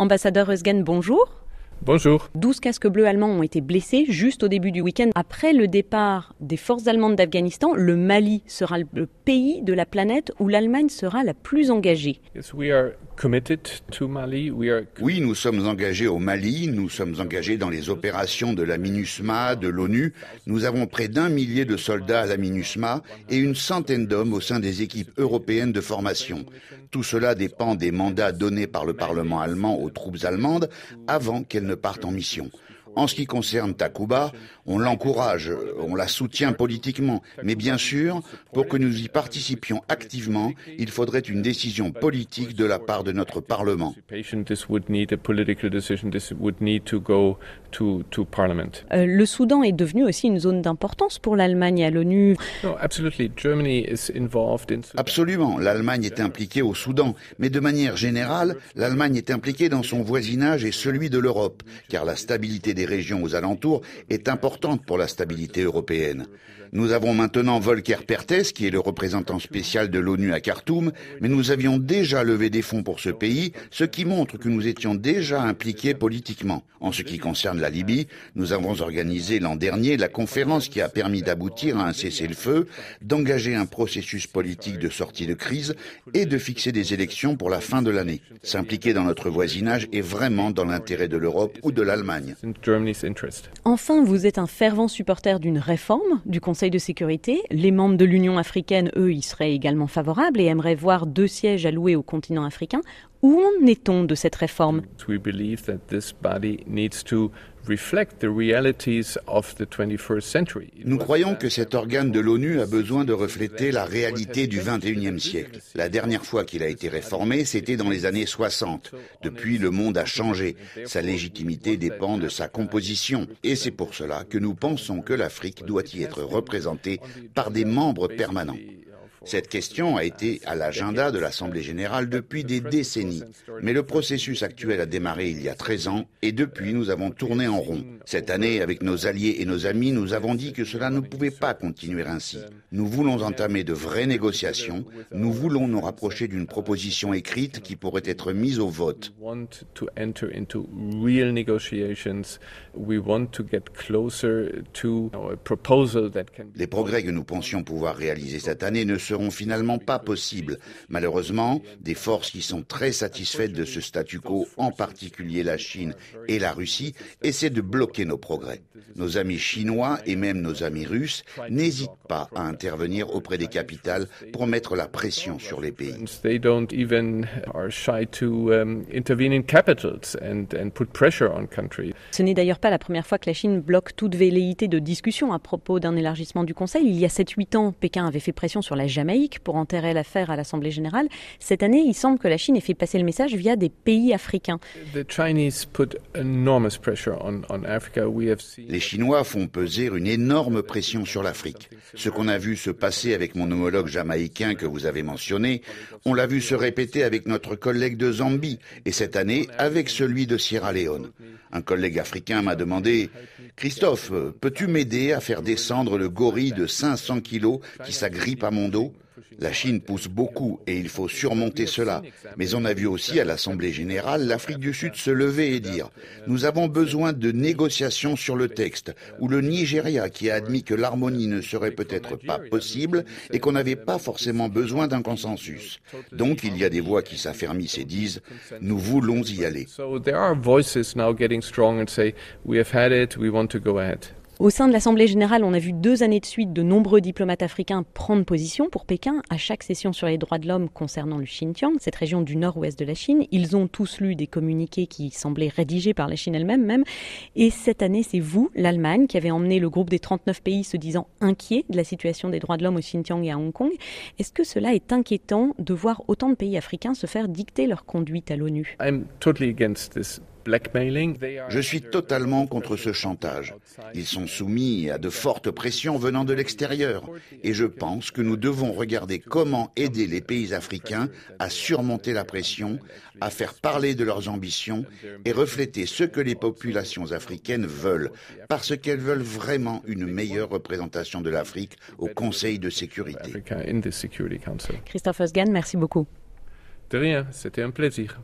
Ambassadeur Eusgen, bonjour. Bonjour. 12 casques bleus allemands ont été blessés juste au début du week-end. Après le départ des forces allemandes d'Afghanistan, le Mali sera le pays de la planète où l'Allemagne sera la plus engagée. Oui, nous sommes engagés au Mali, nous sommes engagés dans les opérations de la MINUSMA, de l'ONU. Nous avons près d'un millier de soldats à la MINUSMA et une centaine d'hommes au sein des équipes européennes de formation. Tout cela dépend des mandats donnés par le Parlement allemand aux troupes allemandes avant qu'elles ne partent en mission. En ce qui concerne Takuba, on l'encourage, on la soutient politiquement, mais bien sûr, pour que nous y participions activement, il faudrait une décision politique de la part de notre Parlement. Euh, le Soudan est devenu aussi une zone d'importance pour l'Allemagne à l'ONU. Absolument, l'Allemagne est impliquée au Soudan, mais de manière générale, l'Allemagne est impliquée dans son voisinage et celui de l'Europe, car la stabilité des régions aux alentours est importante pour la stabilité européenne. Nous avons maintenant Volker Pertes, qui est le représentant spécial de l'ONU à Khartoum, mais nous avions déjà levé des fonds pour ce pays, ce qui montre que nous étions déjà impliqués politiquement. En ce qui concerne la Libye, nous avons organisé l'an dernier la conférence qui a permis d'aboutir à un cessez-le-feu, d'engager un processus politique de sortie de crise et de fixer des élections pour la fin de l'année. S'impliquer dans notre voisinage est vraiment dans l'intérêt de l'Europe ou de l'Allemagne. Enfin, vous êtes un fervent supporter d'une réforme du Conseil de sécurité. Les membres de l'Union africaine, eux, y seraient également favorables et aimeraient voir deux sièges alloués au continent africain. Où en est-on de cette réforme nous croyons que cet organe de l'ONU a besoin de refléter la réalité du 21e siècle. La dernière fois qu'il a été réformé, c'était dans les années 60. Depuis, le monde a changé. Sa légitimité dépend de sa composition. Et c'est pour cela que nous pensons que l'Afrique doit y être représentée par des membres permanents. Cette question a été à l'agenda de l'Assemblée générale depuis des décennies, mais le processus actuel a démarré il y a 13 ans et depuis nous avons tourné en rond. Cette année, avec nos alliés et nos amis, nous avons dit que cela ne pouvait pas continuer ainsi. Nous voulons entamer de vraies négociations, nous voulons nous rapprocher d'une proposition écrite qui pourrait être mise au vote. Les progrès que nous pensions pouvoir réaliser cette année ne se seront finalement pas possibles. Malheureusement, des forces qui sont très satisfaites de ce statu quo, en particulier la Chine et la Russie, essaient de bloquer nos progrès. Nos amis chinois et même nos amis russes n'hésitent pas à intervenir auprès des capitales pour mettre la pression sur les pays. Ce n'est d'ailleurs pas la première fois que la Chine bloque toute velléité de discussion à propos d'un élargissement du Conseil. Il y a 7-8 ans, Pékin avait fait pression sur la Jamaïque pour enterrer l'affaire à l'Assemblée générale. Cette année, il semble que la Chine ait fait passer le message via des pays africains. Les Chinois font peser une énorme pression sur l'Afrique. Ce qu'on a vu se passer avec mon homologue jamaïcain que vous avez mentionné, on l'a vu se répéter avec notre collègue de Zambie et cette année avec celui de Sierra Leone. Un collègue africain m'a demandé Christophe, peux-tu m'aider à faire descendre le gorille de 500 kilos qui s'agrippe à mon dos la Chine pousse beaucoup et il faut surmonter cela. Mais on a vu aussi à l'Assemblée générale l'Afrique du Sud se lever et dire ⁇ Nous avons besoin de négociations sur le texte ⁇ ou le Nigeria qui a admis que l'harmonie ne serait peut-être pas possible et qu'on n'avait pas forcément besoin d'un consensus. Donc il y a des voix qui s'affermissent et disent ⁇ Nous voulons y aller ⁇ au sein de l'Assemblée générale, on a vu deux années de suite de nombreux diplomates africains prendre position pour Pékin à chaque session sur les droits de l'homme concernant le Xinjiang, cette région du nord-ouest de la Chine. Ils ont tous lu des communiqués qui semblaient rédigés par la Chine elle-même même. Et cette année, c'est vous, l'Allemagne, qui avez emmené le groupe des 39 pays se disant inquiets de la situation des droits de l'homme au Xinjiang et à Hong Kong. Est-ce que cela est inquiétant de voir autant de pays africains se faire dicter leur conduite à l'ONU je suis totalement contre ce chantage. Ils sont soumis à de fortes pressions venant de l'extérieur et je pense que nous devons regarder comment aider les pays africains à surmonter la pression, à faire parler de leurs ambitions et refléter ce que les populations africaines veulent, parce qu'elles veulent vraiment une meilleure représentation de l'Afrique au Conseil de sécurité. Christophe Osgan, merci beaucoup. De rien, c'était un plaisir.